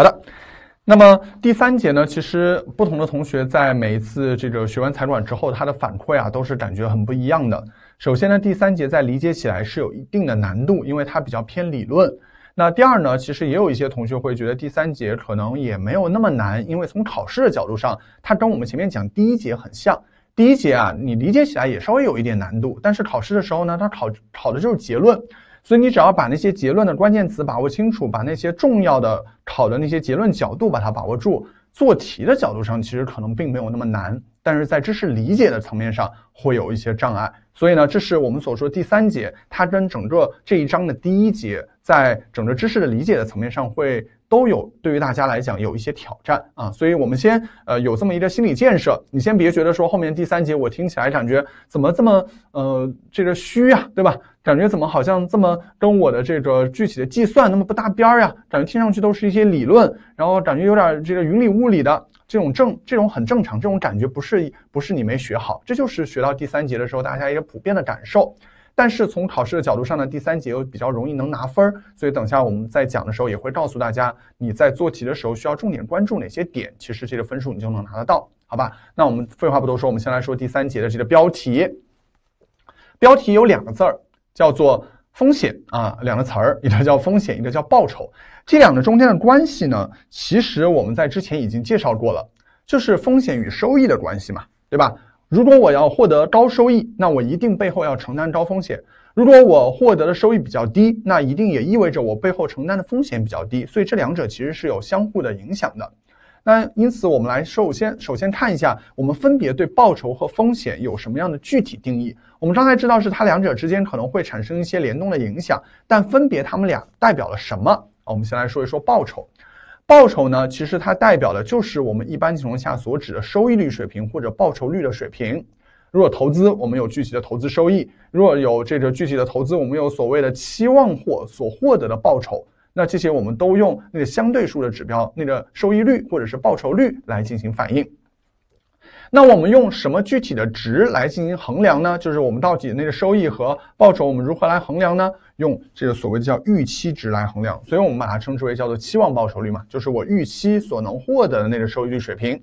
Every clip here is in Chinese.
好的，那么第三节呢？其实不同的同学在每一次这个学完财管之后，他的反馈啊都是感觉很不一样的。首先呢，第三节在理解起来是有一定的难度，因为它比较偏理论。那第二呢，其实也有一些同学会觉得第三节可能也没有那么难，因为从考试的角度上，它跟我们前面讲第一节很像。第一节啊，你理解起来也稍微有一点难度，但是考试的时候呢，它考考的就是结论。所以你只要把那些结论的关键词把握清楚，把那些重要的考的那些结论角度把它把握住，做题的角度上其实可能并没有那么难。但是在知识理解的层面上会有一些障碍，所以呢，这是我们所说第三节，它跟整个这一章的第一节在整个知识的理解的层面上会都有对于大家来讲有一些挑战啊，所以我们先呃有这么一个心理建设，你先别觉得说后面第三节我听起来感觉怎么这么呃这个虚呀，对吧？感觉怎么好像这么跟我的这个具体的计算那么不搭边儿呀？感觉听上去都是一些理论，然后感觉有点这个云里雾里的。这种正这种很正常，这种感觉不是不是你没学好，这就是学到第三节的时候大家一个普遍的感受。但是从考试的角度上呢，第三节又比较容易能拿分儿，所以等下我们在讲的时候也会告诉大家，你在做题的时候需要重点关注哪些点，其实这个分数你就能拿得到，好吧？那我们废话不多说，我们先来说第三节的这个标题，标题有两个字儿，叫做。风险啊，两个词儿，一个叫风险，一个叫报酬，这两个中间的关系呢，其实我们在之前已经介绍过了，就是风险与收益的关系嘛，对吧？如果我要获得高收益，那我一定背后要承担高风险；如果我获得的收益比较低，那一定也意味着我背后承担的风险比较低。所以这两者其实是有相互的影响的。那因此，我们来首先首先看一下，我们分别对报酬和风险有什么样的具体定义。我们刚才知道是它两者之间可能会产生一些联动的影响，但分别它们俩代表了什么？我们先来说一说报酬。报酬呢，其实它代表的就是我们一般情况下所指的收益率水平或者报酬率的水平。如果投资，我们有具体的投资收益；如果有这个具体的投资，我们有所谓的期望或所获得的报酬。那这些我们都用那个相对数的指标，那个收益率或者是报酬率来进行反映。那我们用什么具体的值来进行衡量呢？就是我们到底那个收益和报酬我们如何来衡量呢？用这个所谓的叫预期值来衡量，所以我们把它称之为叫做期望报酬率嘛，就是我预期所能获得的那个收益率水平。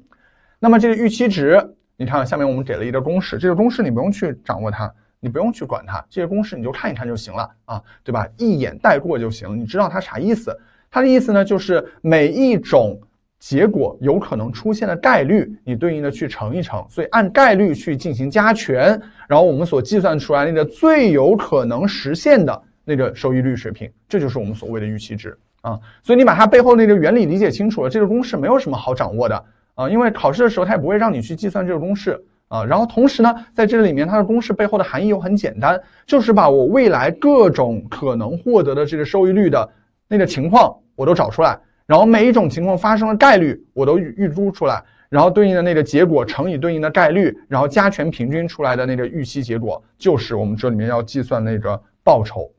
那么这个预期值，你看，下面我们给了一个公式，这个公式你不用去掌握它。你不用去管它，这些公式你就看一看就行了啊，对吧？一眼带过就行，你知道它啥意思？它的意思呢，就是每一种结果有可能出现的概率，你对应的去乘一乘，所以按概率去进行加权，然后我们所计算出来那个最有可能实现的那个收益率水平，这就是我们所谓的预期值啊。所以你把它背后那个原理理解清楚了，这个公式没有什么好掌握的啊，因为考试的时候它也不会让你去计算这个公式。啊，然后同时呢，在这里面，它的公式背后的含义又很简单，就是把我未来各种可能获得的这个收益率的那个情况我都找出来，然后每一种情况发生的概率我都预预估出来，然后对应的那个结果乘以对应的概率，然后加权平均出来的那个预期结果就是我们这里面要计算那个报酬。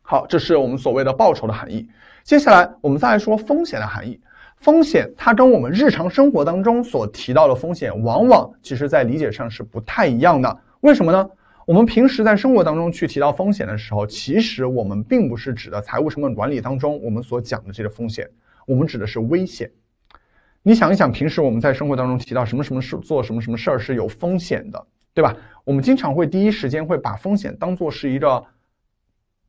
好，这是我们所谓的报酬的含义。接下来我们再来说风险的含义。风险它跟我们日常生活当中所提到的风险，往往其实在理解上是不太一样的。为什么呢？我们平时在生活当中去提到风险的时候，其实我们并不是指的财务成本管理当中我们所讲的这个风险，我们指的是危险。你想一想，平时我们在生活当中提到什么什么事做什么什么事儿是有风险的，对吧？我们经常会第一时间会把风险当做是一个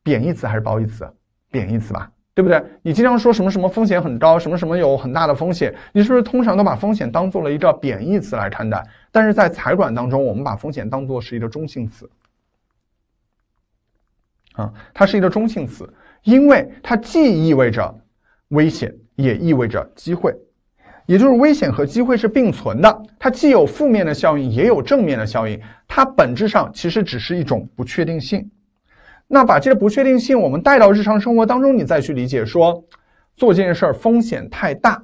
贬义词还是褒义词？贬义词吧。对不对？你经常说什么什么风险很高，什么什么有很大的风险？你是不是通常都把风险当做了一个贬义词来看待？但是在财管当中，我们把风险当做是一个中性词。啊，它是一个中性词，因为它既意味着危险，也意味着机会，也就是危险和机会是并存的。它既有负面的效应，也有正面的效应。它本质上其实只是一种不确定性。那把这个不确定性，我们带到日常生活当中，你再去理解说，做这件事儿风险太大。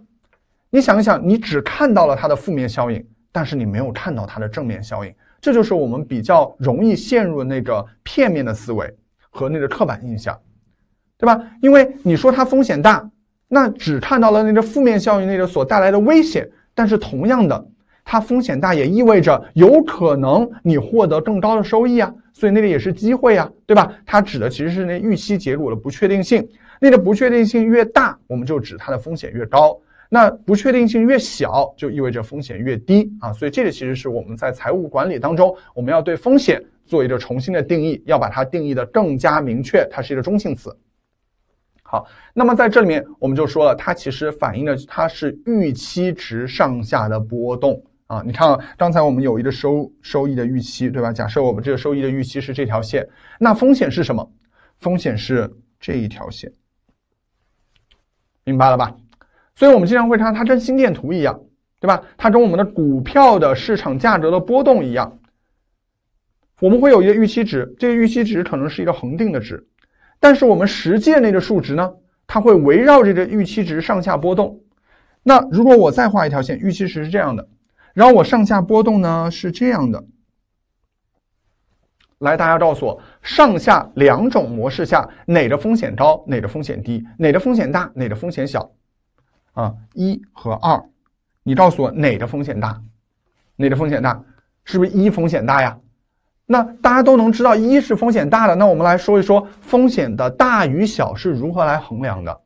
你想一想，你只看到了它的负面效应，但是你没有看到它的正面效应。这就是我们比较容易陷入那个片面的思维和那个刻板印象，对吧？因为你说它风险大，那只看到了那个负面效应那个所带来的危险，但是同样的，它风险大也意味着有可能你获得更高的收益啊。所以那个也是机会呀，对吧？它指的其实是那预期结果的不确定性。那个不确定性越大，我们就指它的风险越高；那不确定性越小，就意味着风险越低啊。所以这个其实是我们在财务管理当中，我们要对风险做一个重新的定义，要把它定义的更加明确。它是一个中性词。好，那么在这里面我们就说了，它其实反映的它是预期值上下的波动。啊，你看，刚才我们有一个收收益的预期，对吧？假设我们这个收益的预期是这条线，那风险是什么？风险是这一条线，明白了吧？所以，我们经常会看它跟心电图一样，对吧？它跟我们的股票的市场价格的波动一样。我们会有一个预期值，这个预期值可能是一个恒定的值，但是我们实践内的数值呢，它会围绕这个预期值上下波动。那如果我再画一条线，预期值是这样的。然后我上下波动呢是这样的，来，大家告诉我上下两种模式下哪个风险高，哪个风险低，哪个风险大，哪个风险小？啊，一和二，你告诉我哪个风险大？哪个风险大？是不是一风险大呀？那大家都能知道一是风险大的。那我们来说一说风险的大与小是如何来衡量的？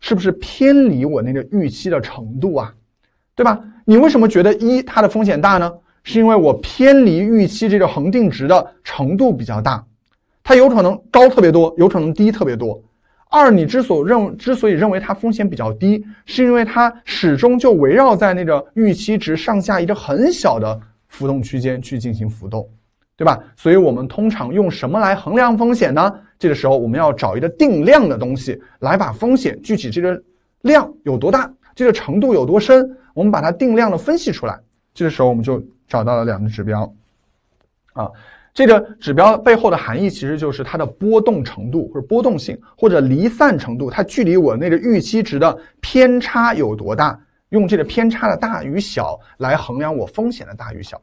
是不是偏离我那个预期的程度啊？对吧？你为什么觉得一它的风险大呢？是因为我偏离预期这个恒定值的程度比较大，它有可能高特别多，有可能低特别多。二，你之所认之所以认为它风险比较低，是因为它始终就围绕在那个预期值上下一个很小的浮动区间去进行浮动，对吧？所以我们通常用什么来衡量风险呢？这个时候我们要找一个定量的东西来把风险具体这个量有多大。这个程度有多深？我们把它定量的分析出来。这个时候，我们就找到了两个指标。啊，这个指标背后的含义其实就是它的波动程度，或者波动性，或者离散程度，它距离我那个预期值的偏差有多大？用这个偏差的大与小来衡量我风险的大与小。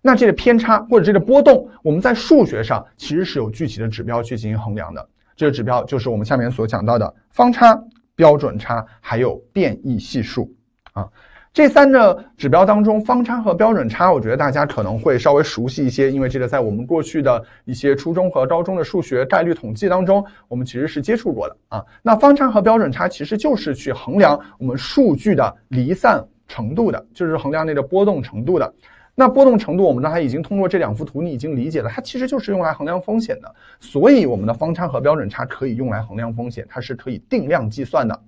那这个偏差或者这个波动，我们在数学上其实是有具体的指标去进行衡量的。这个指标就是我们下面所讲到的方差。标准差还有变异系数啊，这三个指标当中，方差和标准差，我觉得大家可能会稍微熟悉一些，因为这个在我们过去的一些初中和高中的数学概率统计当中，我们其实是接触过的啊。那方差和标准差其实就是去衡量我们数据的离散程度的，就是衡量那个波动程度的。那波动程度，我们刚才已经通过这两幅图，你已经理解了，它其实就是用来衡量风险的。所以，我们的方差和标准差可以用来衡量风险，它是可以定量计算的。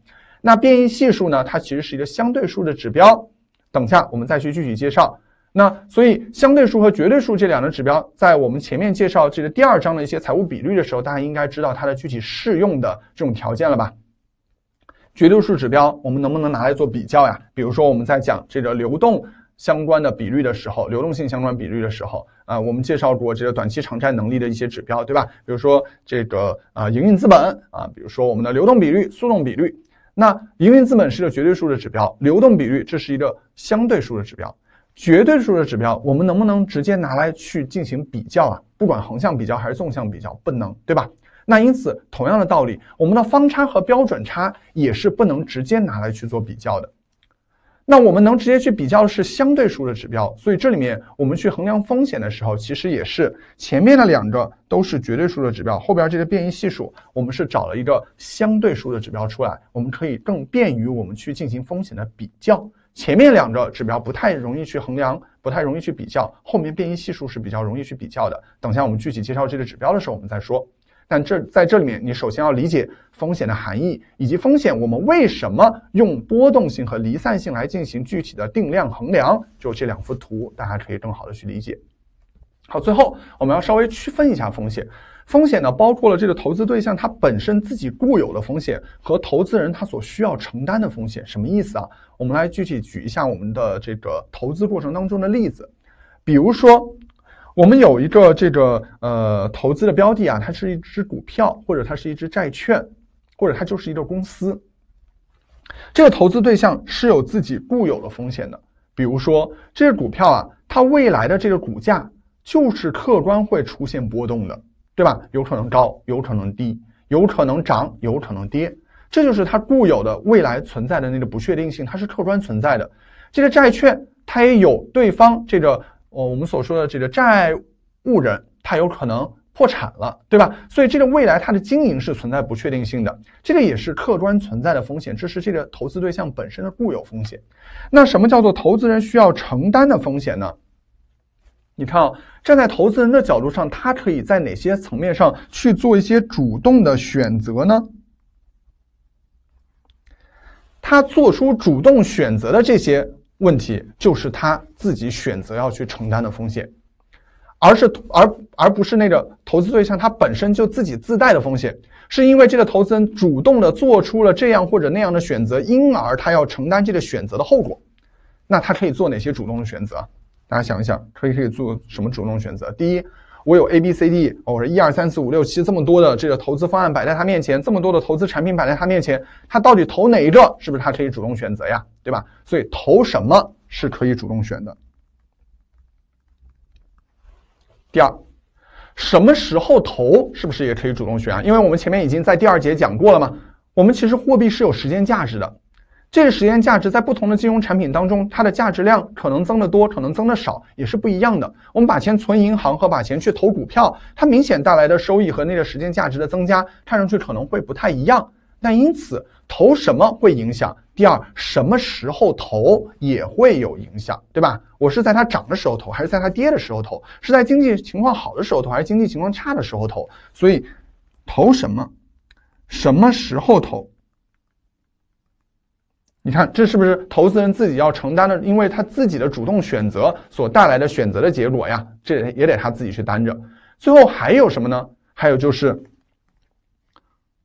那变异系数呢？它其实是一个相对数的指标，等下我们再去具体介绍。那所以，相对数和绝对数这两个指标，在我们前面介绍这个第二章的一些财务比率的时候，大家应该知道它的具体适用的这种条件了吧？绝对数指标，我们能不能拿来做比较呀？比如说，我们在讲这个流动。相关的比率的时候，流动性相关比率的时候，啊，我们介绍过这个短期偿债能力的一些指标，对吧？比如说这个啊营运资本啊，比如说我们的流动比率、速动比率。那营运资本是个绝对数的指标，流动比率这是一个相对数的指标。绝对数的指标我们能不能直接拿来去进行比较啊？不管横向比较还是纵向比较，不能，对吧？那因此，同样的道理，我们的方差和标准差也是不能直接拿来去做比较的。那我们能直接去比较的是相对数的指标，所以这里面我们去衡量风险的时候，其实也是前面的两个都是绝对数的指标，后边这个变异系数，我们是找了一个相对数的指标出来，我们可以更便于我们去进行风险的比较。前面两个指标不太容易去衡量，不太容易去比较，后面变异系数是比较容易去比较的。等下我们具体介绍这个指标的时候，我们再说。但这在这里面，你首先要理解风险的含义，以及风险我们为什么用波动性和离散性来进行具体的定量衡量。就这两幅图，大家可以更好的去理解。好，最后我们要稍微区分一下风险。风险呢，包括了这个投资对象它本身自己固有的风险和投资人他所需要承担的风险。什么意思啊？我们来具体举一下我们的这个投资过程当中的例子，比如说。我们有一个这个呃投资的标的啊，它是一只股票，或者它是一只债券，或者它就是一个公司。这个投资对象是有自己固有的风险的。比如说，这个股票啊，它未来的这个股价就是客观会出现波动的，对吧？有可能高，有可能低，有可能涨，有可能跌，这就是它固有的未来存在的那个不确定性，它是客观存在的。这个债券它也有对方这个。我我们所说的这个债务人，他有可能破产了，对吧？所以这个未来他的经营是存在不确定性的，这个也是客观存在的风险，这是这个投资对象本身的固有风险。那什么叫做投资人需要承担的风险呢？你看，啊、站在投资人的角度上，他可以在哪些层面上去做一些主动的选择呢？他做出主动选择的这些。问题就是他自己选择要去承担的风险，而是而而不是那个投资对象他本身就自己自带的风险，是因为这个投资人主动的做出了这样或者那样的选择，因而他要承担这个选择的后果。那他可以做哪些主动的选择？大家想一想，可以可以做什么主动选择？第一。我有 A B C D，我说一二三四五六七这么多的这个投资方案摆在他面前，这么多的投资产品摆在他面前，他到底投哪一个？是不是他可以主动选择呀？对吧？所以投什么是可以主动选的。第二，什么时候投是不是也可以主动选啊？因为我们前面已经在第二节讲过了嘛，我们其实货币是有时间价值的。这个时间价值在不同的金融产品当中，它的价值量可能增得多，可能增得少，也是不一样的。我们把钱存银行和把钱去投股票，它明显带来的收益和那个时间价值的增加，看上去可能会不太一样。但因此，投什么会影响？第二，什么时候投也会有影响，对吧？我是在它涨的时候投，还是在它跌的时候投？是在经济情况好的时候投，还是经济情况差的时候投？所以，投什么，什么时候投？你看，这是不是投资人自己要承担的？因为他自己的主动选择所带来的选择的结果呀，这也得他自己去担着。最后还有什么呢？还有就是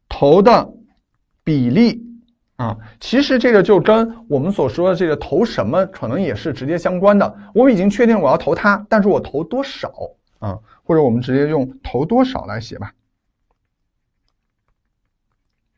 投的比例啊，其实这个就跟我们所说的这个投什么可能也是直接相关的。我已经确定我要投它，但是我投多少啊？或者我们直接用投多少来写吧，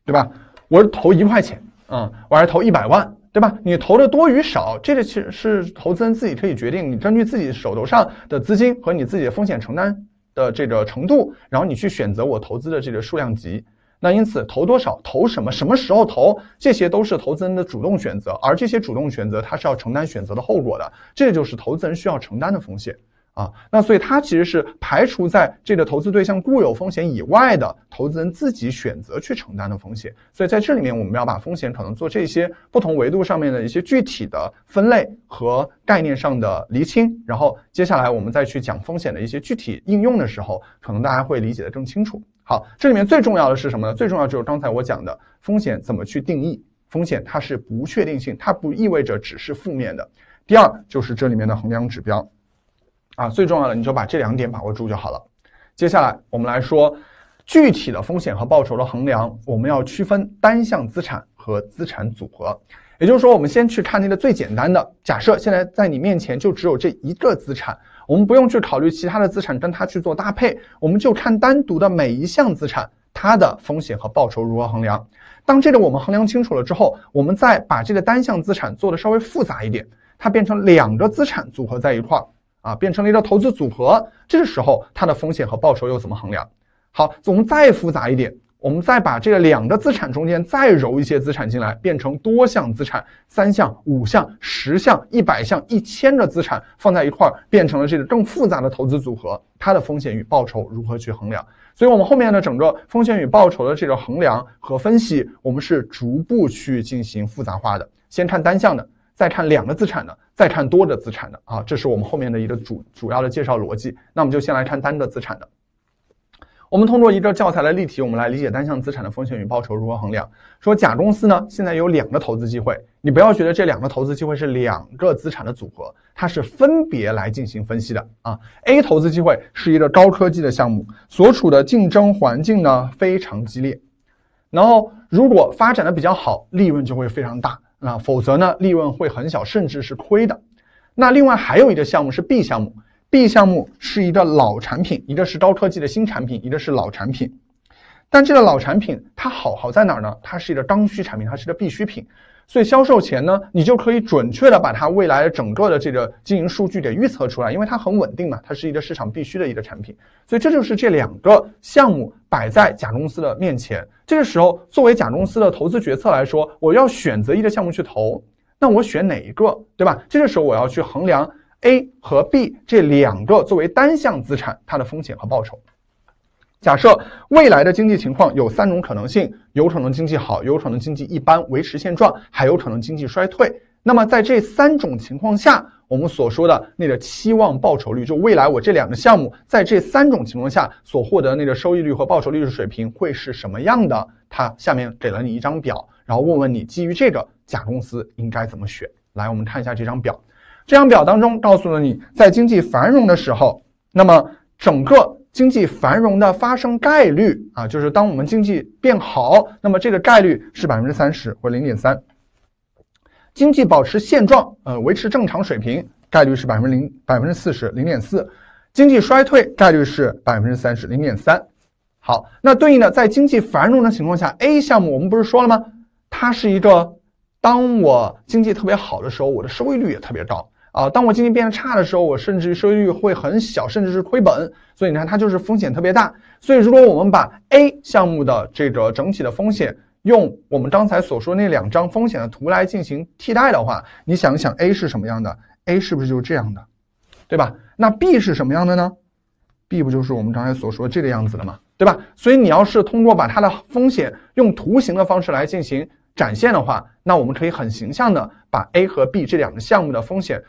对吧？我是投一块钱。嗯，我还是投一百万，对吧？你投的多与少，这个其实是投资人自己可以决定。你根据自己手头上的资金和你自己的风险承担的这个程度，然后你去选择我投资的这个数量级。那因此，投多少、投什么、什么时候投，这些都是投资人的主动选择。而这些主动选择，它是要承担选择的后果的。这就是投资人需要承担的风险。啊，那所以它其实是排除在这个投资对象固有风险以外的投资人自己选择去承担的风险。所以在这里面，我们要把风险可能做这些不同维度上面的一些具体的分类和概念上的厘清。然后接下来我们再去讲风险的一些具体应用的时候，可能大家会理解的更清楚。好，这里面最重要的是什么呢？最重要就是刚才我讲的风险怎么去定义？风险它是不确定性，它不意味着只是负面的。第二就是这里面的衡量指标。啊，最重要的你就把这两点把握住就好了。接下来我们来说具体的风险和报酬的衡量。我们要区分单项资产和资产组合，也就是说，我们先去看那个最简单的假设，现在在你面前就只有这一个资产，我们不用去考虑其他的资产跟它去做搭配，我们就看单独的每一项资产它的风险和报酬如何衡量。当这个我们衡量清楚了之后，我们再把这个单项资产做的稍微复杂一点，它变成两个资产组合在一块儿。啊，变成了一个投资组合，这个时候它的风险和报酬又怎么衡量？好，我们再复杂一点，我们再把这个两个资产中间再揉一些资产进来，变成多项资产，三项、五项、十项、一百项、一千个资产放在一块儿，变成了这个更复杂的投资组合，它的风险与报酬如何去衡量？所以我们后面的整个风险与报酬的这个衡量和分析，我们是逐步去进行复杂化的。先看单项的。再看两个资产的，再看多的资产的啊，这是我们后面的一个主主要的介绍逻辑。那我们就先来看单个资产的。我们通过一个教材的例题，我们来理解单项资产的风险与报酬如何衡量。说甲公司呢，现在有两个投资机会，你不要觉得这两个投资机会是两个资产的组合，它是分别来进行分析的啊。A 投资机会是一个高科技的项目，所处的竞争环境呢非常激烈，然后如果发展的比较好，利润就会非常大。那否则呢，利润会很小，甚至是亏的。那另外还有一个项目是 B 项目，B 项目是一个老产品，一个是高科技的新产品，一个是老产品。但这个老产品它好好在哪儿呢？它是一个刚需产品，它是个必需品。所以销售前呢，你就可以准确的把它未来整个的这个经营数据给预测出来，因为它很稳定嘛，它是一个市场必须的一个产品。所以这就是这两个项目摆在甲公司的面前。这个时候，作为甲公司的投资决策来说，我要选择一个项目去投，那我选哪一个，对吧？这个时候我要去衡量 A 和 B 这两个作为单项资产它的风险和报酬。假设未来的经济情况有三种可能性：有可能经济好，有可能经济一般维持现状，还有可能经济衰退。那么在这三种情况下，我们所说的那个期望报酬率，就未来我这两个项目在这三种情况下所获得那个收益率和报酬率的水平会是什么样的？它下面给了你一张表，然后问问你，基于这个，甲公司应该怎么选？来，我们看一下这张表。这张表当中告诉了你在经济繁荣的时候，那么整个。经济繁荣的发生概率啊，就是当我们经济变好，那么这个概率是百分之三十或零点三。经济保持现状，呃，维持正常水平，概率是百分之零百分之四十零点四。经济衰退，概率是百分之三十零点三。好，那对应的在经济繁荣的情况下，A 项目我们不是说了吗？它是一个当我经济特别好的时候，我的收益率也特别高。啊，当我经济变得差的时候，我甚至收益率会很小，甚至是亏本。所以你看，它就是风险特别大。所以如果我们把 A 项目的这个整体的风险用我们刚才所说那两张风险的图来进行替代的话，你想一想，A 是什么样的？A 是不是就是这样的，对吧？那 B 是什么样的呢？B 不就是我们刚才所说这个样子的嘛，对吧？所以你要是通过把它的风险用图形的方式来进行展现的话，那我们可以很形象的把 A 和 B 这两个项目的风险。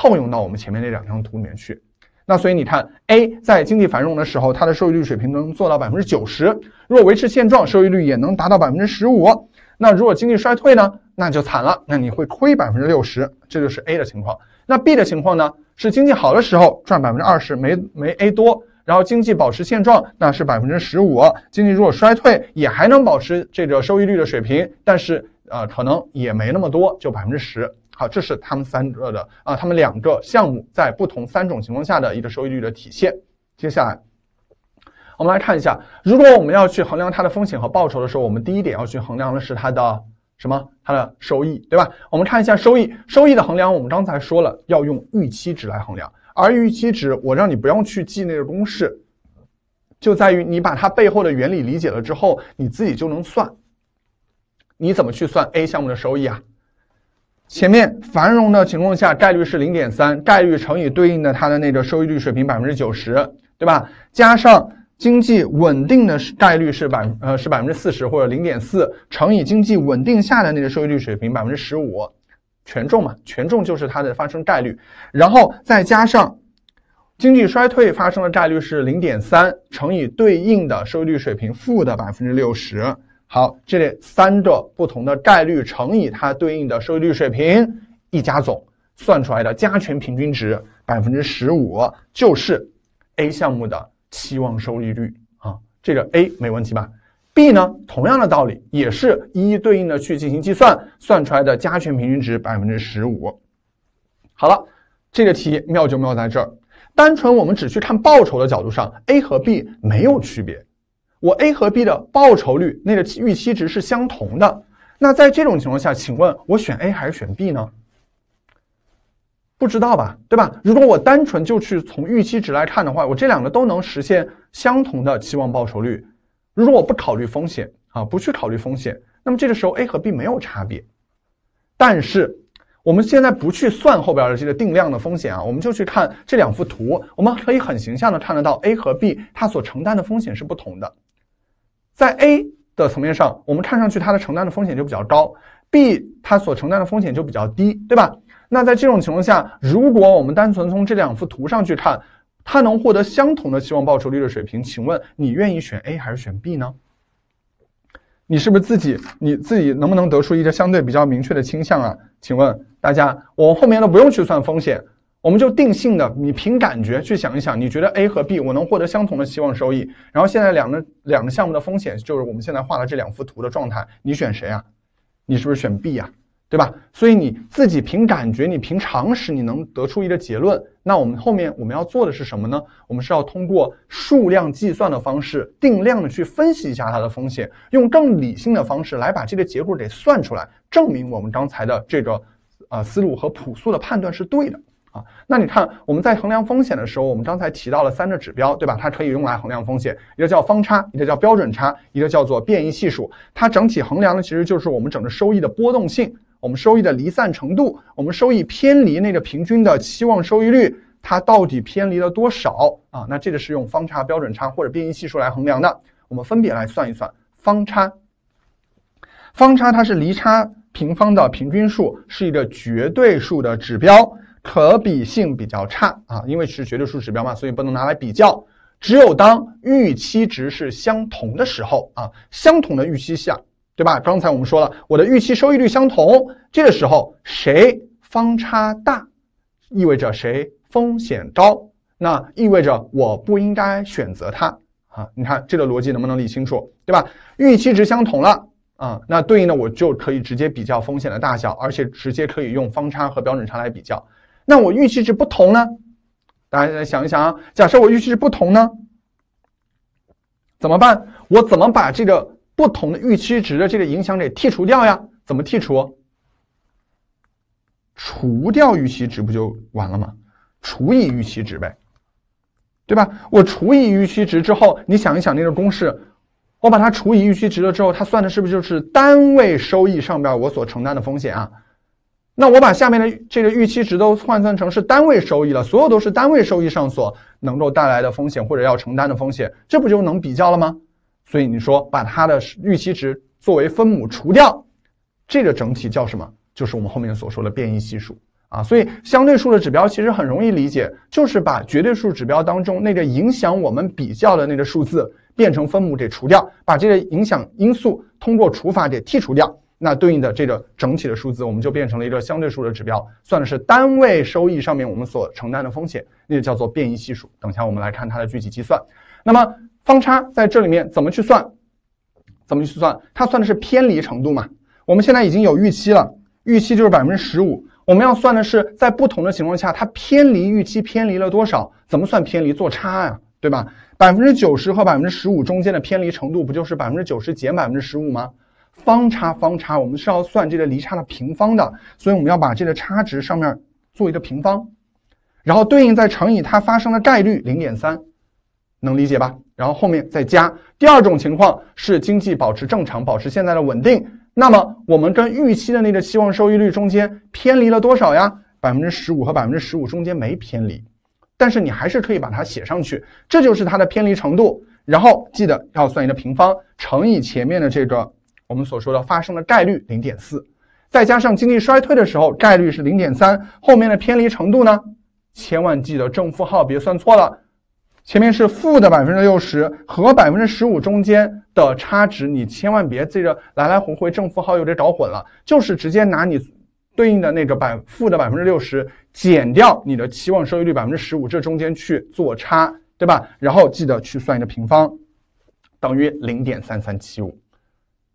套用到我们前面那两张图里面去，那所以你看，A 在经济繁荣的时候，它的收益率水平能做到百分之九十；如果维持现状，收益率也能达到百分之十五。那如果经济衰退呢，那就惨了，那你会亏百分之六十，这就是 A 的情况。那 B 的情况呢，是经济好的时候赚百分之二十，没没 A 多。然后经济保持现状，那是百分之十五。经济如果衰退，也还能保持这个收益率的水平，但是呃，可能也没那么多，就百分之十。好，这是他们三个的啊，他们两个项目在不同三种情况下的一个收益率的体现。接下来，我们来看一下，如果我们要去衡量它的风险和报酬的时候，我们第一点要去衡量的是它的什么？它的收益，对吧？我们看一下收益，收益的衡量，我们刚才说了要用预期值来衡量，而预期值，我让你不用去记那个公式，就在于你把它背后的原理理解了之后，你自己就能算。你怎么去算 A 项目的收益啊？前面繁荣的情况下，概率是零点三，概率乘以对应的它的那个收益率水平百分之九十，对吧？加上经济稳定的是概率是百呃是百分之四十或者零点四，乘以经济稳定下的那个收益率水平百分之十五，权重嘛，权重就是它的发生概率，然后再加上经济衰退发生的概率是零点三乘以对应的收益率水平负的百分之六十。好，这里三个不同的概率乘以它对应的收益率水平一加总算出来的加权平均值百分之十五就是 A 项目的期望收益率啊，这个 A 没问题吧？B 呢，同样的道理，也是一一对应的去进行计算，算出来的加权平均值百分之十五。好了，这个题妙就妙在这儿，单纯我们只去看报酬的角度上，A 和 B 没有区别。我 A 和 B 的报酬率那个预期值是相同的，那在这种情况下，请问我选 A 还是选 B 呢？不知道吧，对吧？如果我单纯就去从预期值来看的话，我这两个都能实现相同的期望报酬率。如果我不考虑风险啊，不去考虑风险，那么这个时候 A 和 B 没有差别。但是我们现在不去算后边的这个定量的风险啊，我们就去看这两幅图，我们可以很形象的看得到 A 和 B 它所承担的风险是不同的。在 A 的层面上，我们看上去它的承担的风险就比较高，B 它所承担的风险就比较低，对吧？那在这种情况下，如果我们单纯从这两幅图上去看，它能获得相同的期望报酬率的水平，请问你愿意选 A 还是选 B 呢？你是不是自己你自己能不能得出一个相对比较明确的倾向啊？请问大家，我后面都不用去算风险。我们就定性的，你凭感觉去想一想，你觉得 A 和 B 我能获得相同的期望收益？然后现在两个两个项目的风险就是我们现在画的这两幅图的状态，你选谁啊？你是不是选 B 呀？对吧？所以你自己凭感觉，你凭常识，你能得出一个结论。那我们后面我们要做的是什么呢？我们是要通过数量计算的方式，定量的去分析一下它的风险，用更理性的方式来把这个结果给算出来，证明我们刚才的这个呃思路和朴素的判断是对的。那你看，我们在衡量风险的时候，我们刚才提到了三个指标，对吧？它可以用来衡量风险，一个叫方差，一个叫标准差，一个叫做变异系数。它整体衡量的其实就是我们整个收益的波动性，我们收益的离散程度，我们收益偏离那个平均的期望收益率，它到底偏离了多少啊？那这个是用方差、标准差或者变异系数来衡量的。我们分别来算一算方差。方差它是离差平方的平均数，是一个绝对数的指标。可比性比较差啊，因为是绝对数指标嘛，所以不能拿来比较。只有当预期值是相同的时候啊，相同的预期下，对吧？刚才我们说了，我的预期收益率相同，这个时候谁方差大，意味着谁风险高，那意味着我不应该选择它啊。你看这个逻辑能不能理清楚，对吧？预期值相同了啊，那对应的我就可以直接比较风险的大小，而且直接可以用方差和标准差来比较。那我预期值不同呢？大家想一想啊！假设我预期值不同呢，怎么办？我怎么把这个不同的预期值的这个影响给剔除掉呀？怎么剔除？除掉预期值不就完了吗？除以预期值呗，对吧？我除以预期值之后，你想一想那个公式，我把它除以预期值了之后，它算的是不是就是单位收益上边我所承担的风险啊？那我把下面的这个预期值都换算成是单位收益了，所有都是单位收益上所能够带来的风险或者要承担的风险，这不就能比较了吗？所以你说把它的预期值作为分母除掉，这个整体叫什么？就是我们后面所说的变异系数啊。所以相对数的指标其实很容易理解，就是把绝对数指标当中那个影响我们比较的那个数字变成分母给除掉，把这个影响因素通过除法给剔除掉。那对应的这个整体的数字，我们就变成了一个相对数的指标，算的是单位收益上面我们所承担的风险，那就叫做变异系数。等下我们来看它的具体计算。那么方差在这里面怎么去算？怎么去算？它算的是偏离程度嘛？我们现在已经有预期了，预期就是百分之十五，我们要算的是在不同的情况下，它偏离预期偏离了多少？怎么算偏离？做差呀，对吧？百分之九十和百分之十五中间的偏离程度不就是百分之九十减百分之十五吗？方差，方差，我们是要算这个离差的平方的，所以我们要把这个差值上面做一个平方，然后对应再乘以它发生的概率零点三，能理解吧？然后后面再加。第二种情况是经济保持正常，保持现在的稳定，那么我们跟预期的那个期望收益率中间偏离了多少呀？百分之十五和百分之十五中间没偏离，但是你还是可以把它写上去，这就是它的偏离程度。然后记得要算一个平方，乘以前面的这个。我们所说的发生的概率零点四，再加上经济衰退的时候概率是零点三，后面的偏离程度呢？千万记得正负号别算错了。前面是负的百分之六十和百分之十五中间的差值，你千万别记个来来回回正负号有点搞混了。就是直接拿你对应的那个百负的百分之六十减掉你的期望收益率百分之十五，这中间去做差，对吧？然后记得去算一个平方，等于零点三三七五。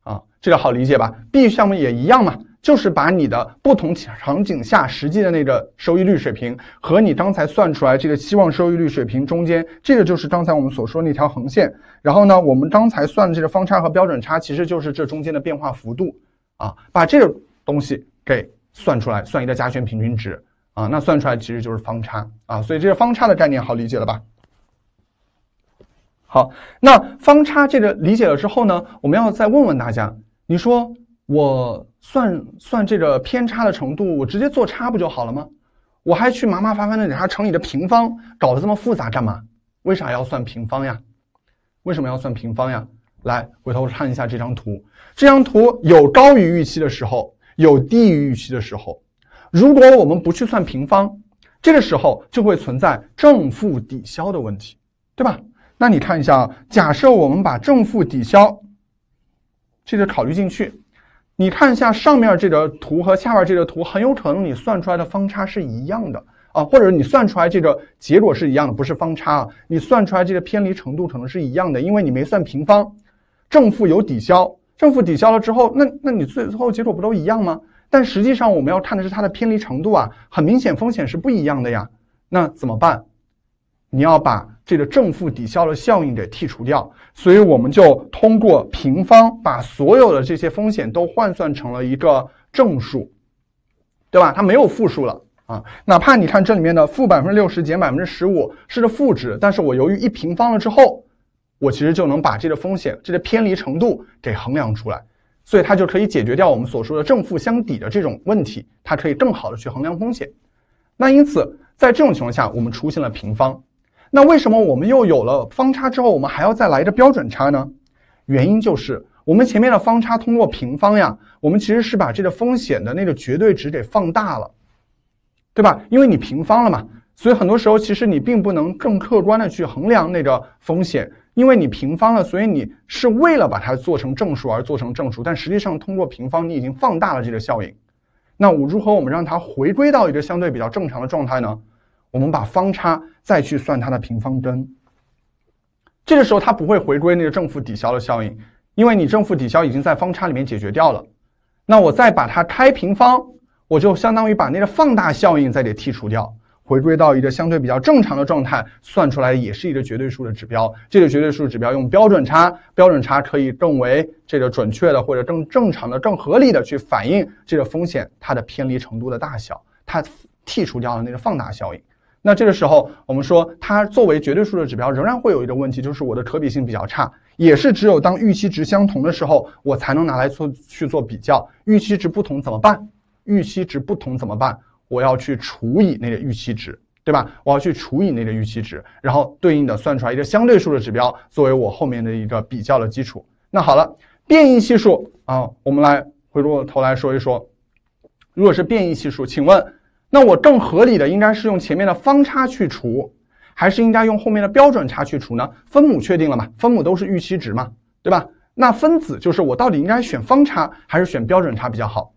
啊，这个好理解吧？B 项目也一样嘛，就是把你的不同场景下实际的那个收益率水平和你刚才算出来这个期望收益率水平中间，这个就是刚才我们所说那条横线。然后呢，我们刚才算的这个方差和标准差，其实就是这中间的变化幅度啊，把这个东西给算出来，算一个加权平均值啊，那算出来其实就是方差啊，所以这个方差的概念好理解了吧？好，那方差这个理解了之后呢，我们要再问问大家：你说我算算这个偏差的程度，我直接做差不就好了吗？我还去麻麻烦烦的给他乘以的平方，搞得这么复杂干嘛？为啥要算平方呀？为什么要算平方呀？来，回头看一下这张图，这张图有高于预期的时候，有低于预期的时候。如果我们不去算平方，这个时候就会存在正负抵消的问题，对吧？那你看一下，啊，假设我们把正负抵消，这个考虑进去，你看一下上面这个图和下面这个图，很有可能你算出来的方差是一样的啊，或者你算出来这个结果是一样的，不是方差，啊，你算出来这个偏离程度可能是一样的，因为你没算平方，正负有抵消，正负抵消了之后，那那你最后结果不都一样吗？但实际上我们要看的是它的偏离程度啊，很明显风险是不一样的呀。那怎么办？你要把。这个正负抵消的效应给剔除掉，所以我们就通过平方把所有的这些风险都换算成了一个正数，对吧？它没有负数了啊。哪怕你看这里面的负百分之六十减百分之十五是个负值，但是我由于一平方了之后，我其实就能把这个风险、这个偏离程度给衡量出来，所以它就可以解决掉我们所说的正负相抵的这种问题，它可以更好的去衡量风险。那因此，在这种情况下，我们出现了平方。那为什么我们又有了方差之后，我们还要再来个标准差呢？原因就是我们前面的方差通过平方呀，我们其实是把这个风险的那个绝对值给放大了，对吧？因为你平方了嘛，所以很多时候其实你并不能更客观的去衡量那个风险，因为你平方了，所以你是为了把它做成正数而做成正数，但实际上通过平方你已经放大了这个效应。那我如何我们让它回归到一个相对比较正常的状态呢？我们把方差。再去算它的平方根，这个时候它不会回归那个正负抵消的效应，因为你正负抵消已经在方差里面解决掉了。那我再把它开平方，我就相当于把那个放大效应再给剔除掉，回归到一个相对比较正常的状态，算出来也是一个绝对数的指标。这个绝对数指标用标准差，标准差可以更为这个准确的或者更正常的、更合理的去反映这个风险它的偏离程度的大小，它剔除掉了那个放大效应。那这个时候，我们说它作为绝对数的指标，仍然会有一个问题，就是我的可比性比较差，也是只有当预期值相同的时候，我才能拿来做去做比较。预期值不同怎么办？预期值不同怎么办？我要去除以那个预期值，对吧？我要去除以那个预期值，然后对应的算出来一个相对数的指标，作为我后面的一个比较的基础。那好了，变异系数啊，我们来回过头来说一说，如果是变异系数，请问？那我更合理的应该是用前面的方差去除，还是应该用后面的标准差去除呢？分母确定了嘛？分母都是预期值嘛，对吧？那分子就是我到底应该选方差还是选标准差比较好？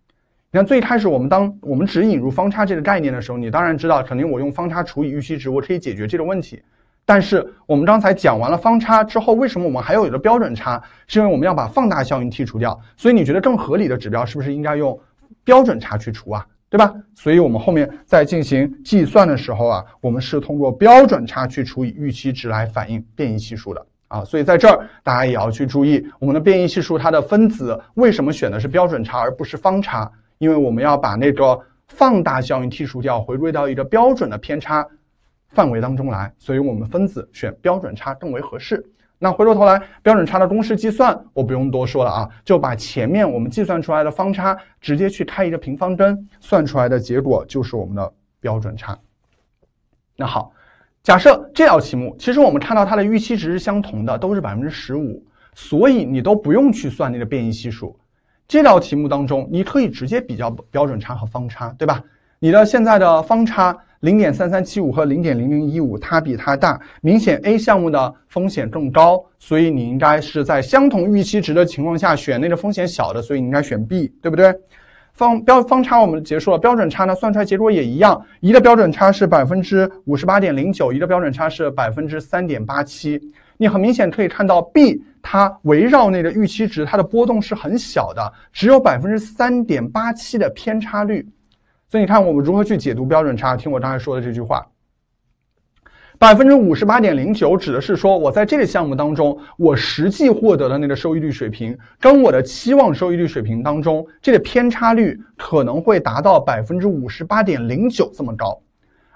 你看最开始我们当我们只引入方差这个概念的时候，你当然知道肯定我用方差除以预期值，我可以解决这个问题。但是我们刚才讲完了方差之后，为什么我们还有一个标准差？是因为我们要把放大效应剔除掉。所以你觉得更合理的指标是不是应该用标准差去除啊？对吧？所以，我们后面在进行计算的时候啊，我们是通过标准差去除以预期值来反映变异系数的啊。所以，在这儿大家也要去注意，我们的变异系数它的分子为什么选的是标准差而不是方差？因为我们要把那个放大效应剔除掉，回归到一个标准的偏差范围当中来，所以我们分子选标准差更为合适。那回过头来，标准差的公式计算我不用多说了啊，就把前面我们计算出来的方差直接去开一个平方根，算出来的结果就是我们的标准差。那好，假设这道题目，其实我们看到它的预期值是相同的，都是百分之十五，所以你都不用去算那个变异系数。这道题目当中，你可以直接比较标准差和方差，对吧？你的现在的方差。零点三三七五和零点零零一五，它比它大，明显 A 项目的风险更高，所以你应该是在相同预期值的情况下选那个风险小的，所以你应该选 B，对不对？方标方差我们结束了，标准差呢，算出来结果也一样，一个标准差是百分之五十八点零九，一个标准差是百分之三点八七，你很明显可以看到 B 它围绕那个预期值，它的波动是很小的，只有百分之三点八七的偏差率。所以你看，我们如何去解读标准差？听我刚才说的这句话：百分之五十八点零九指的是说，我在这个项目当中，我实际获得的那个收益率水平跟我的期望收益率水平当中，这个偏差率可能会达到百分之五十八点零九这么高；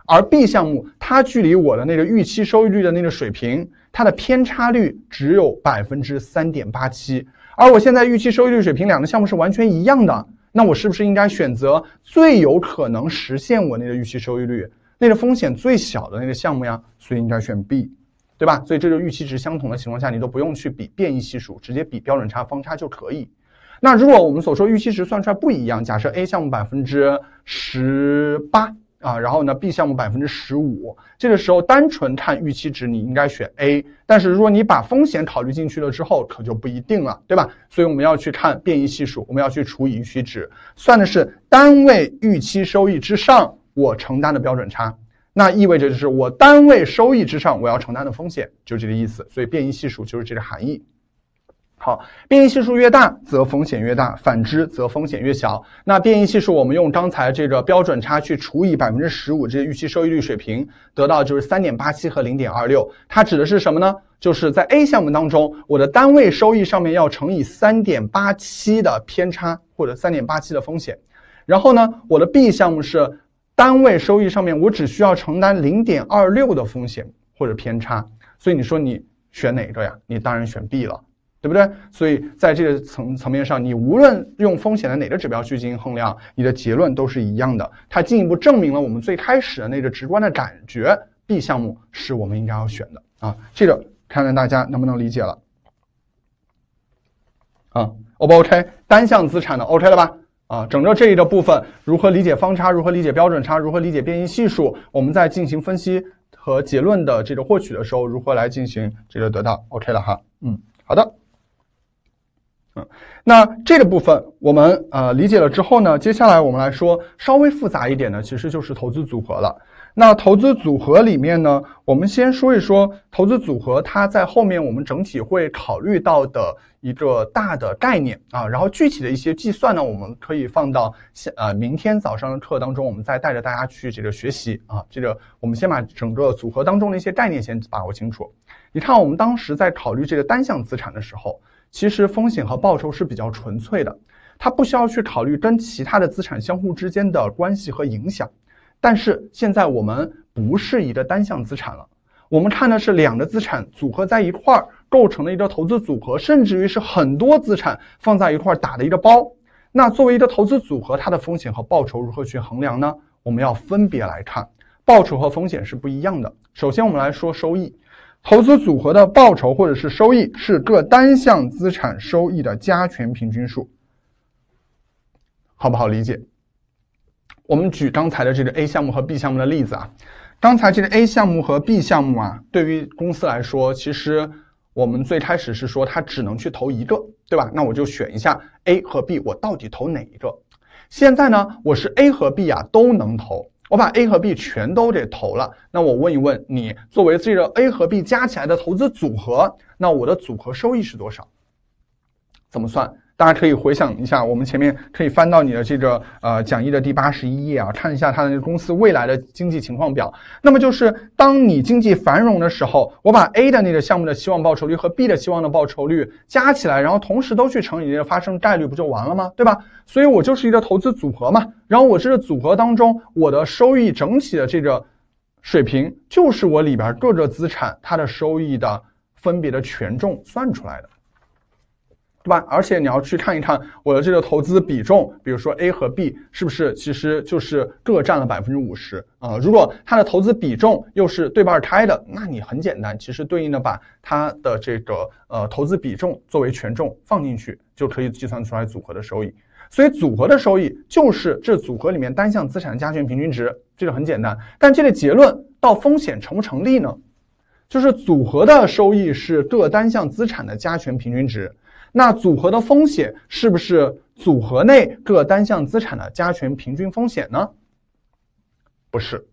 而 B 项目它距离我的那个预期收益率的那个水平，它的偏差率只有百分之三点八七。而我现在预期收益率水平，两个项目是完全一样的。那我是不是应该选择最有可能实现我那个预期收益率、那个风险最小的那个项目呀？所以应该选 B，对吧？所以这就预期值相同的情况下，你都不用去比变异系数，直接比标准差、方差就可以。那如果我们所说预期值算出来不一样，假设 A 项目百分之十八。啊，然后呢，B 项目百分之十五，这个时候单纯看预期值，你应该选 A，但是如果你把风险考虑进去了之后，可就不一定了，对吧？所以我们要去看变异系数，我们要去除以预期值，算的是单位预期收益之上我承担的标准差，那意味着就是我单位收益之上我要承担的风险，就这个意思，所以变异系数就是这个含义。好，变异系数越大，则风险越大，反之则风险越小。那变异系数我们用刚才这个标准差去除以百分之十五这个预期收益率水平，得到就是三点八七和零点二六。它指的是什么呢？就是在 A 项目当中，我的单位收益上面要乘以三点八七的偏差或者三点八七的风险。然后呢，我的 B 项目是单位收益上面我只需要承担零点二六的风险或者偏差。所以你说你选哪个呀？你当然选 B 了。对不对？所以在这个层层面上，你无论用风险的哪个指标去进行衡量，你的结论都是一样的。它进一步证明了我们最开始的那个直观的感觉：B 项目是我们应该要选的啊。这个看看大家能不能理解了啊？O 不 OK？单向资产的 OK 了吧？啊，整个这一个部分如何理解方差？如何理解标准差？如何理解变异系数？我们在进行分析和结论的这个获取的时候，如何来进行这个得到 OK 了哈？嗯，好的。那这个部分我们呃理解了之后呢，接下来我们来说稍微复杂一点的，其实就是投资组合了。那投资组合里面呢，我们先说一说投资组合，它在后面我们整体会考虑到的一个大的概念啊。然后具体的一些计算呢，我们可以放到下呃明天早上的课当中，我们再带着大家去这个学习啊。这个我们先把整个组合当中的一些概念先把握清楚。你看，我们当时在考虑这个单项资产的时候，其实风险和报酬是比较纯粹的，它不需要去考虑跟其他的资产相互之间的关系和影响。但是现在我们不是一个单项资产了，我们看的是两个资产组合在一块儿构成了一个投资组合，甚至于是很多资产放在一块儿打的一个包。那作为一个投资组合，它的风险和报酬如何去衡量呢？我们要分别来看，报酬和风险是不一样的。首先我们来说收益，投资组合的报酬或者是收益是各单项资产收益的加权平均数，好不好理解？我们举刚才的这个 A 项目和 B 项目的例子啊，刚才这个 A 项目和 B 项目啊，对于公司来说，其实我们最开始是说它只能去投一个，对吧？那我就选一下 A 和 B，我到底投哪一个？现在呢，我是 A 和 B 啊都能投，我把 A 和 B 全都给投了，那我问一问你，作为这个 A 和 B 加起来的投资组合，那我的组合收益是多少？怎么算？大家可以回想一下，我们前面可以翻到你的这个呃讲义的第八十一页啊，看一下它的公司未来的经济情况表。那么就是当你经济繁荣的时候，我把 A 的那个项目的期望报酬率和 B 的期望的报酬率加起来，然后同时都去乘以这个发生概率，不就完了吗？对吧？所以我就是一个投资组合嘛。然后我这个组合当中，我的收益整体的这个水平，就是我里边各个资产它的收益的分别的权重算出来的。吧？而且你要去看一看我的这个投资比重，比如说 A 和 B 是不是其实就是各占了百分之五十啊？如果它的投资比重又是对半开的，那你很简单，其实对应的把它的这个呃投资比重作为权重放进去，就可以计算出来组合的收益。所以组合的收益就是这组合里面单项资产加权平均值，这个很简单。但这个结论到风险成不成立呢？就是组合的收益是各单项资产的加权平均值。那组合的风险是不是组合内各单项资产的加权平均风险呢？不是。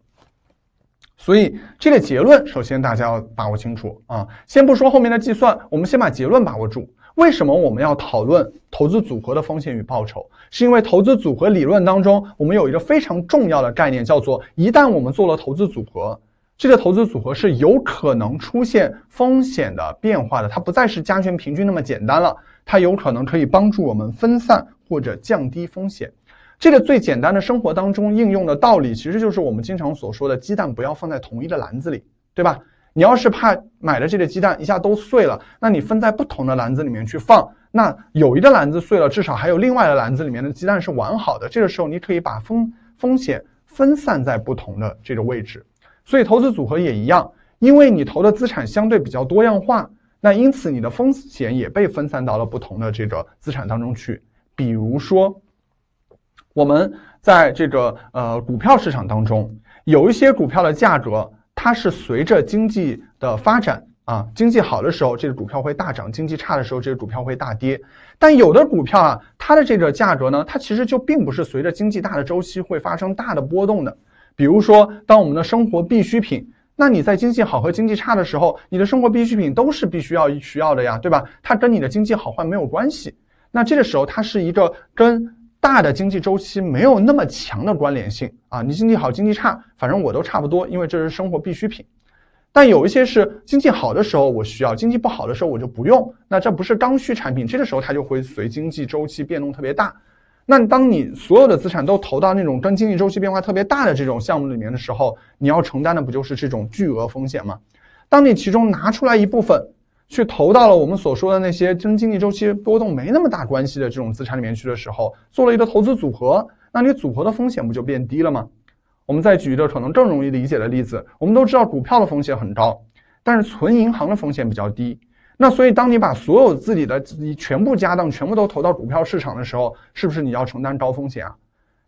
所以这个结论首先大家要把握清楚啊。先不说后面的计算，我们先把结论把握住。为什么我们要讨论投资组合的风险与报酬？是因为投资组合理论当中，我们有一个非常重要的概念，叫做一旦我们做了投资组合。这个投资组合是有可能出现风险的变化的，它不再是加权平均那么简单了。它有可能可以帮助我们分散或者降低风险。这个最简单的生活当中应用的道理，其实就是我们经常所说的“鸡蛋不要放在同一个篮子里”，对吧？你要是怕买的这个鸡蛋一下都碎了，那你分在不同的篮子里面去放。那有一个篮子碎了，至少还有另外的篮子里面的鸡蛋是完好的。这个时候，你可以把风风险分散在不同的这个位置。所以投资组合也一样，因为你投的资产相对比较多样化，那因此你的风险也被分散到了不同的这个资产当中去。比如说，我们在这个呃股票市场当中，有一些股票的价格，它是随着经济的发展啊，经济好的时候，这个股票会大涨；经济差的时候，这个股票会大跌。但有的股票啊，它的这个价格呢，它其实就并不是随着经济大的周期会发生大的波动的。比如说，当我们的生活必需品，那你在经济好和经济差的时候，你的生活必需品都是必须要需要的呀，对吧？它跟你的经济好坏没有关系。那这个时候，它是一个跟大的经济周期没有那么强的关联性啊。你经济好，经济差，反正我都差不多，因为这是生活必需品。但有一些是经济好的时候我需要，经济不好的时候我就不用。那这不是刚需产品，这个时候它就会随经济周期变动特别大。那当你所有的资产都投到那种跟经济周期变化特别大的这种项目里面的时候，你要承担的不就是这种巨额风险吗？当你其中拿出来一部分去投到了我们所说的那些跟经济周期波动没那么大关系的这种资产里面去的时候，做了一个投资组合，那你组合的风险不就变低了吗？我们再举一个可能更容易理解的例子，我们都知道股票的风险很高，但是存银行的风险比较低。那所以，当你把所有自己的你全部家当全部都投到股票市场的时候，是不是你要承担高风险啊？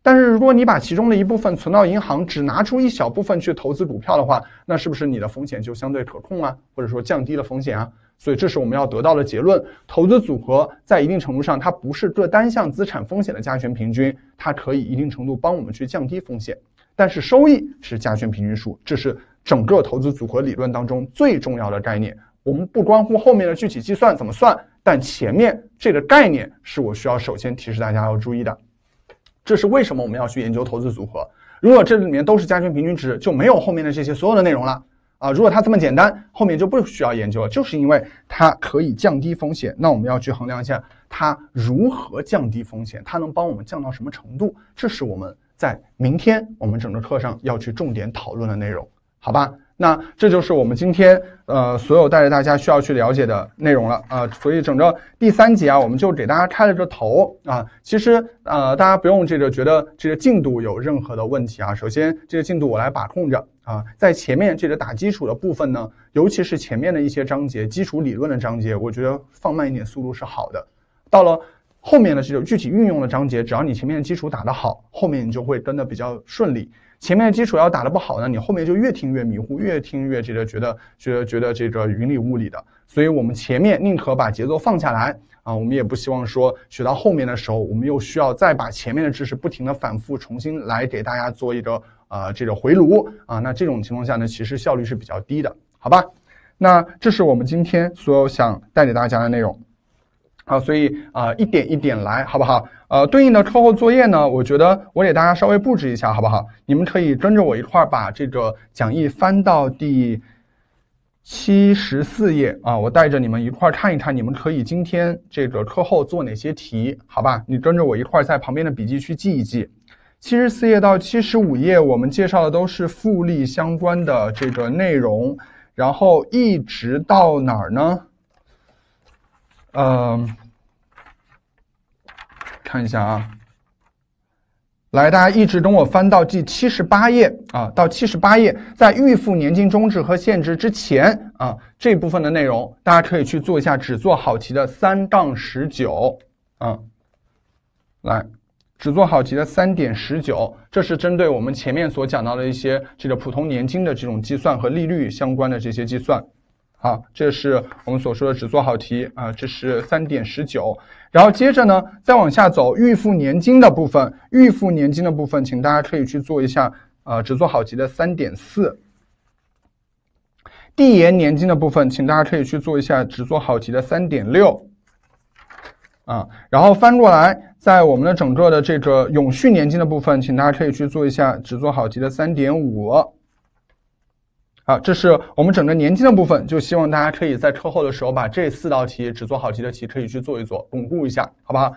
但是如果你把其中的一部分存到银行，只拿出一小部分去投资股票的话，那是不是你的风险就相对可控啊？或者说降低了风险啊？所以这是我们要得到的结论：投资组合在一定程度上，它不是各单项资产风险的加权平均，它可以一定程度帮我们去降低风险，但是收益是加权平均数，这是整个投资组合理论当中最重要的概念。我们不关乎后面的具体计算怎么算，但前面这个概念是我需要首先提示大家要注意的。这是为什么我们要去研究投资组合？如果这里面都是加权平均值，就没有后面的这些所有的内容了啊！如果它这么简单，后面就不需要研究了。就是因为它可以降低风险，那我们要去衡量一下它如何降低风险，它能帮我们降到什么程度？这是我们在明天我们整个课上要去重点讨论的内容。好吧，那这就是我们今天呃所有带着大家需要去了解的内容了啊，所以整个第三节啊，我们就给大家开了个头啊。其实呃大家不用这个觉得这个进度有任何的问题啊。首先这个进度我来把控着啊，在前面这个打基础的部分呢，尤其是前面的一些章节、基础理论的章节，我觉得放慢一点速度是好的。到了后面的这个具体运用的章节，只要你前面基础打得好，后面你就会跟得比较顺利。前面的基础要打得不好呢，你后面就越听越迷糊，越听越这个觉得觉得觉得这个云里雾里的。所以我们前面宁可把节奏放下来啊，我们也不希望说学到后面的时候，我们又需要再把前面的知识不停的反复重新来给大家做一个啊这个回炉啊。那这种情况下呢，其实效率是比较低的，好吧？那这是我们今天所有想带给大家的内容。好，所以啊，一点一点来，好不好？呃，对应的课后作业呢，我觉得我给大家稍微布置一下，好不好？你们可以跟着我一块儿把这个讲义翻到第七十四页啊，我带着你们一块儿看一看，你们可以今天这个课后做哪些题，好吧？你跟着我一块儿在旁边的笔记去记一记。七十四页到七十五页，我们介绍的都是复利相关的这个内容，然后一直到哪儿呢？嗯，看一下啊，来，大家一直等我翻到第七十八页啊，到七十八页，在预付年金终止和限值之前啊这部分的内容，大家可以去做一下，只做好题的三杠十九啊，来，只做好题的三点十九，这是针对我们前面所讲到的一些这个普通年金的这种计算和利率相关的这些计算。好，这是我们所说的只做好题啊，这是三点十九。然后接着呢，再往下走，预付年金的部分，预付年金的部分，请大家可以去做一下啊，只做好题的三点四。递延年金的部分，请大家可以去做一下只做好题的三点六。啊，然后翻过来，在我们的整个的这个永续年金的部分，请大家可以去做一下只做好题的三点五。啊，这是我们整个年金的部分，就希望大家可以在课后的时候把这四道题，只做好题的题可以去做一做，巩固一下，好吧？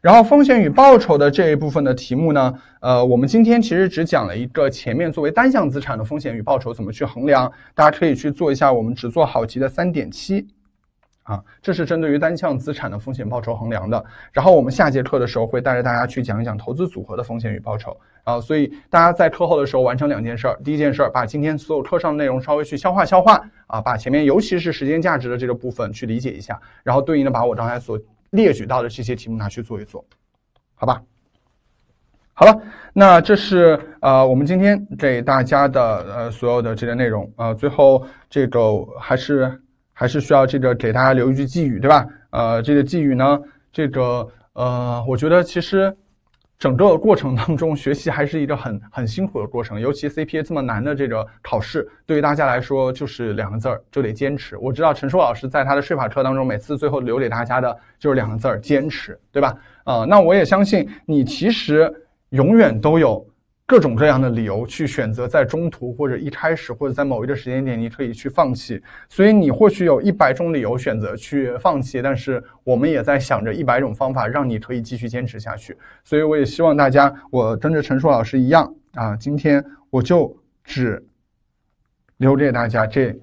然后风险与报酬的这一部分的题目呢，呃，我们今天其实只讲了一个前面作为单项资产的风险与报酬怎么去衡量，大家可以去做一下，我们只做好题的三点七。啊，这是针对于单项资产的风险报酬衡量的。然后我们下节课的时候会带着大家去讲一讲投资组合的风险与报酬啊。所以大家在课后的时候完成两件事儿：第一件事儿，把今天所有课上的内容稍微去消化消化啊，把前面尤其是时间价值的这个部分去理解一下。然后对应的把我刚才所列举到的这些题目拿去做一做，好吧？好了，那这是呃我们今天给大家的呃所有的这个内容啊。最后这个还是。还是需要这个给大家留一句寄语，对吧？呃，这个寄语呢，这个呃，我觉得其实整个过程当中学习还是一个很 很辛苦的过程，尤其 CPA 这么难的这个考试，对于大家来说就是两个字儿，就得坚持。我知道陈硕老师在他的税法课当中，每次最后留给大家的就是两个字儿，坚持，对吧？啊，那我也相信你其实永远都有。各种各样的理由去选择在中途或者一开始或者在某一个时间点你可以去放弃，所以你或许有一百种理由选择去放弃，但是我们也在想着一百种方法让你可以继续坚持下去。所以我也希望大家，我跟着陈硕老师一样啊，今天我就只留给大家这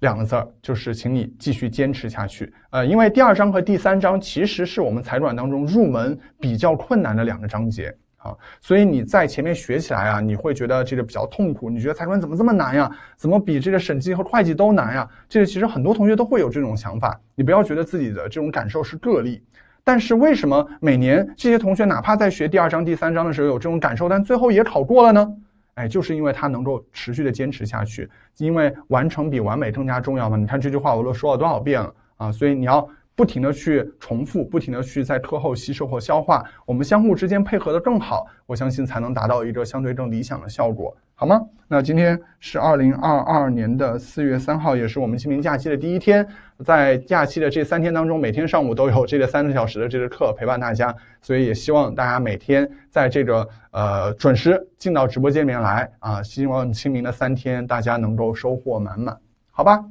两个字儿，就是请你继续坚持下去。呃，因为第二章和第三章其实是我们财管当中入门比较困难的两个章节。啊，所以你在前面学起来啊，你会觉得这个比较痛苦，你觉得财管怎么这么难呀？怎么比这个审计和会计都难呀？这个其实很多同学都会有这种想法，你不要觉得自己的这种感受是个例。但是为什么每年这些同学哪怕在学第二章、第三章的时候有这种感受，但最后也考过了呢？哎，就是因为他能够持续的坚持下去，因为完成比完美更加重要嘛。你看这句话我都说了多少遍了啊，所以你要。不停的去重复，不停的去在课后吸收和消化，我们相互之间配合的更好，我相信才能达到一个相对更理想的效果，好吗？那今天是二零二二年的四月三号，也是我们清明假期的第一天，在假期的这三天当中，每天上午都有这个三个小时的这个课陪伴大家，所以也希望大家每天在这个呃准时进到直播间里面来啊，希望清明的三天大家能够收获满满，好吧？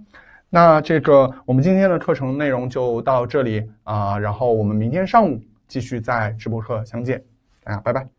那这个我们今天的课程内容就到这里啊，然后我们明天上午继续在直播课相见啊，拜拜。